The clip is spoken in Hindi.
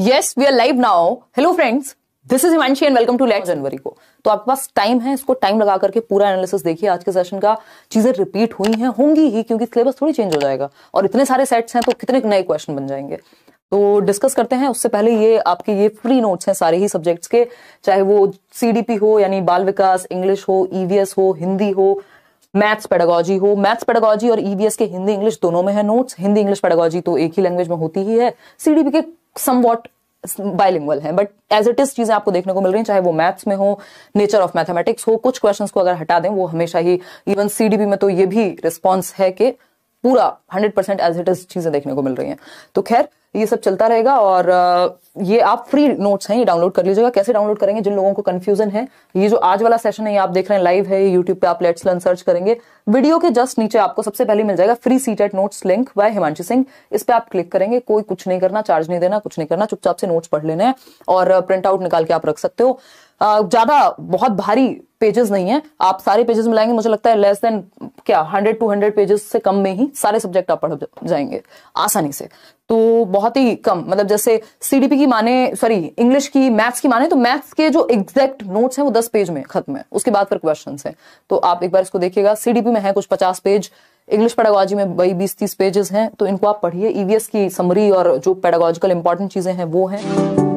yes we are live now hello friends this is Himanshi and welcome to let जनवरी को तो आपके पास टाइम है इसको टाइम लगा करके पूरा एनालिसिस देखिए आज के सेशन का चीजें रिपीट हुई हैं होंगी ही क्योंकि सिलेबस थोड़ी चेंज हो जाएगा और इतने सारे सेट्स हैं तो कितने नए क्वेश्चन बन जाएंगे तो डिस्कस करते हैं उससे पहले ये आपके ये फ्री नोट्स हैं सारे ही सब्जेक्ट्स के चाहे वो सीडीपी हो यानी बाल विकास इंग्लिश हो ईवीएस e हो हिंदी हो मैथ्स पेडागोजी हो मैथ्स पेडागोजी और ईवीएस e के हिंदी इंग्लिश दोनों में है नोट्स हिंदी इंग्लिश पेडागोजी तो एक ही लैंग्वेज में होती ही है सीडीपी के समवॉट बाइलिंगल है बट एज इट इज चीजें आपको देखने को मिल रही है चाहे वो मैथ्स में हो नेचर ऑफ मैथमेटिक्स हो कुछ क्वेश्चन को अगर हटा दें वो हमेशा ही इवन सीडीबी में तो ये भी रिस्पॉन्स है कि पूरा hundred percent as it is चीजें देखने को मिल रही हैं तो खैर ये सब चलता रहेगा और ये आप फ्री नोट्स हैं ये डाउनलोड कर लीजिएगा कैसे डाउनलोड करेंगे जिन लोगों को कंफ्यूजन है ये जो आज वाला सेशन है ये आप देख रहे हैं लाइव है यूट्यूब पे आप लेट्स लर्न सर्च करेंगे वीडियो के जस्ट नीचे आपको सबसे पहले मिल जाएगा free sheet at notes link by Himanshu Singh इस पर आप क्लिक करेंगे कोई कुछ नहीं करना चार्ज नहीं देना कुछ नहीं करना चुपचाप से नोट्स पढ़ लेने हैं और प्रिंट uh, आउट निकाल के आप रख सकते हो uh, ज्यादा बहुत भारी पेजेस नहीं है आप सारे पेजेस मिलाएंगे मुझे लगता है लेस देन क्या हंड्रेड टू हंड्रेड पेजेस से कम में ही सारे सब्जेक्ट आप पढ़ जाएंगे आसानी से तो बहुत ही कम मतलब जैसे सीडीपी की की माने सॉरी इंग्लिश की मैथ्स की माने तो मैथ्स के जो एग्जैक्ट नोट्स हैं वो दस पेज में खत्म है उसके बाद फिर क्वेश्चन है तो आप एक बार इसको देखिएगा सीडीपी में है कुछ पचास पेज इंग्लिश पेडागोजी में वही बीस तीस पेजेस हैं तो इनको आप पढ़िए ईवीएस e की समरी और जो पेडागोजिकल इंपॉर्टेंट चीजें हैं वो हैं